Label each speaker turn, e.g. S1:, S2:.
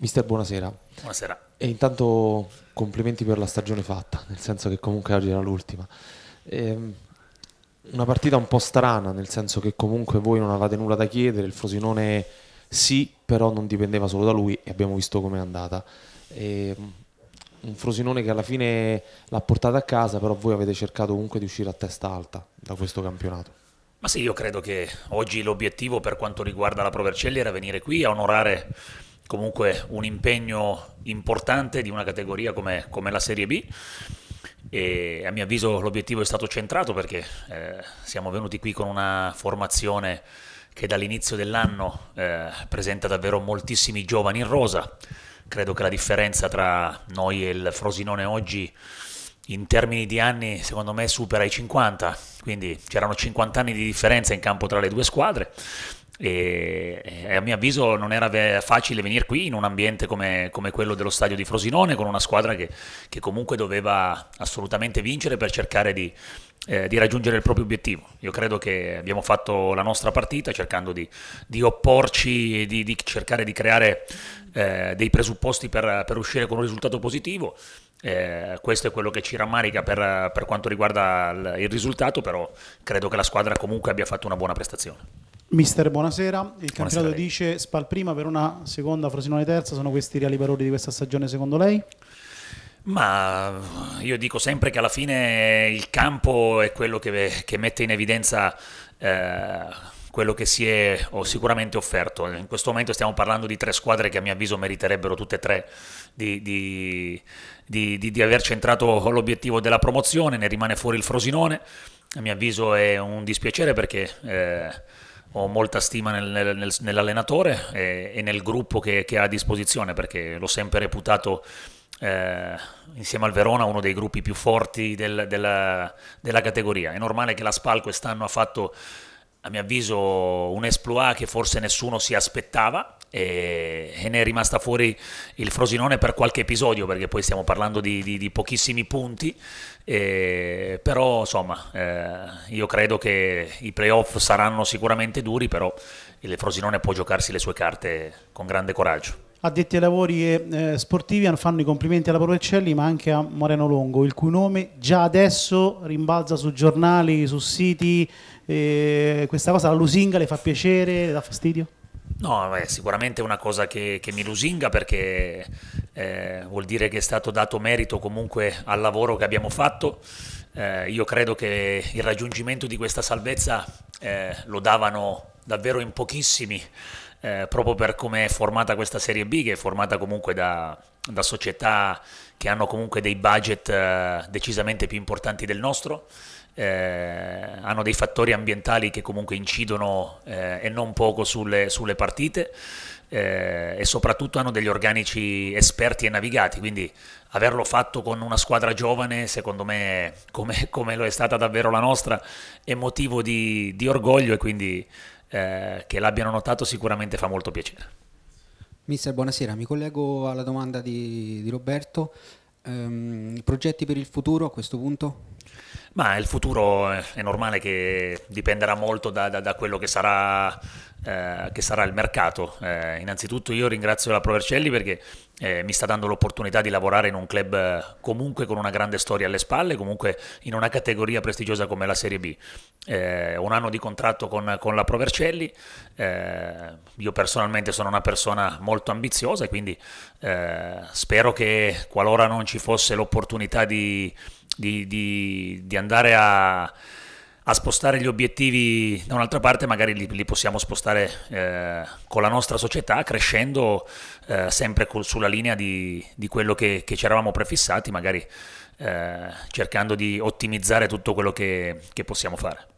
S1: Mister, buonasera. Buonasera. E intanto
S2: complimenti per la stagione fatta, nel senso che comunque oggi era l'ultima. Ehm, una partita un po' strana, nel senso che comunque voi non avete nulla da chiedere, il Frosinone
S1: sì, però non dipendeva solo da lui e abbiamo visto com'è andata. Ehm, un Frosinone che alla fine l'ha portata a casa, però voi avete cercato comunque di uscire a testa alta da questo campionato.
S2: Ma sì, io credo che oggi l'obiettivo per quanto riguarda la Provercelli era venire qui a onorare comunque un impegno importante di una categoria come, come la Serie B. E a mio avviso l'obiettivo è stato centrato perché eh, siamo venuti qui con una formazione che dall'inizio dell'anno eh, presenta davvero moltissimi giovani in rosa. Credo che la differenza tra noi e il Frosinone oggi in termini di anni secondo me supera i 50, quindi c'erano 50 anni di differenza in campo tra le due squadre e, eh, a mio avviso non era facile venire qui in un ambiente come, come quello dello stadio di Frosinone con una squadra che, che comunque doveva assolutamente vincere per cercare di, eh, di, raggiungere il proprio obiettivo. Io credo che abbiamo fatto la nostra partita cercando di, di opporci, di, di, cercare di creare eh, dei presupposti per, per uscire con un risultato positivo. Eh, questo è quello che ci rammarica per, per quanto riguarda il, il risultato, però credo che la squadra comunque abbia fatto una buona prestazione.
S1: Mister, buonasera. Il campionato dice Spal prima, Verona seconda, Frosinone terza. Sono questi i reali valori di questa stagione secondo lei?
S2: Ma io dico sempre che alla fine il campo è quello che, che mette in evidenza eh, quello che si è sicuramente offerto. In questo momento stiamo parlando di tre squadre che a mio avviso meriterebbero tutte e tre di, di, di, di aver centrato l'obiettivo della promozione. Ne rimane fuori il Frosinone. A mio avviso è un dispiacere perché... Eh, ho molta stima nel, nel, nell'allenatore e, eh, e, nel gruppo che, che, ha a disposizione perché l'ho sempre reputato eh, insieme al Verona uno dei gruppi più forti del, della, della, categoria. È normale che la Spal quest'anno ha fatto, a mio avviso, un esploit che forse nessuno si aspettava e, ne è rimasta fuori il Frosinone per qualche episodio perché poi stiamo parlando di, di, di pochissimi punti e, però insomma eh, io credo che i playoff saranno sicuramente duri però il Frosinone può giocarsi le sue carte con grande coraggio
S1: Addetti ai lavori eh, sportivi fanno i complimenti alla Provercelli ma anche a Moreno Longo, il cui nome già adesso rimbalza su giornali, su siti, eh, questa cosa la lusinga le fa piacere, le dà fastidio?
S2: No, è sicuramente una cosa che, che mi lusinga perché eh, vuol dire che è stato dato merito comunque al lavoro che abbiamo fatto. Eh, io credo che il raggiungimento di questa salvezza eh, lo davano davvero in pochissimi, eh, proprio per come è formata questa Serie B, che è formata comunque da, da società che hanno comunque dei budget eh, decisamente più importanti del nostro. Eh, hanno dei fattori ambientali che comunque incidono eh, e non poco sulle, sulle partite eh, e soprattutto hanno degli organici esperti e navigati, quindi averlo fatto con una squadra giovane, secondo me, come, come lo è stata davvero la nostra, è motivo di, di orgoglio e quindi eh, che l'abbiano notato sicuramente fa molto piacere.
S1: Mister, buonasera, mi collego alla domanda di, di Roberto. Ehm, progetti per il futuro a questo punto?
S2: Ma il futuro eh, è normale che dipenderà molto da, da, da quello che sarà, eh, che sarà, il mercato. Eh, innanzitutto io ringrazio la Provercelli perché eh, mi sta dando l'opportunità di lavorare in un club eh, comunque con una grande storia alle spalle, comunque in una categoria prestigiosa come la Serie B. Eh, un anno di contratto con, con la Provercelli, io personalmente sono una persona molto ambiziosa e quindi spero che qualora non ci fosse l'opportunità di di, di, di andare a, a, spostare gli obiettivi da un'altra parte, magari li, li possiamo spostare eh, con la nostra società, crescendo eh, sempre col, sulla linea di, di quello che, che, ci eravamo prefissati, magari eh, cercando di ottimizzare tutto quello che, che possiamo fare.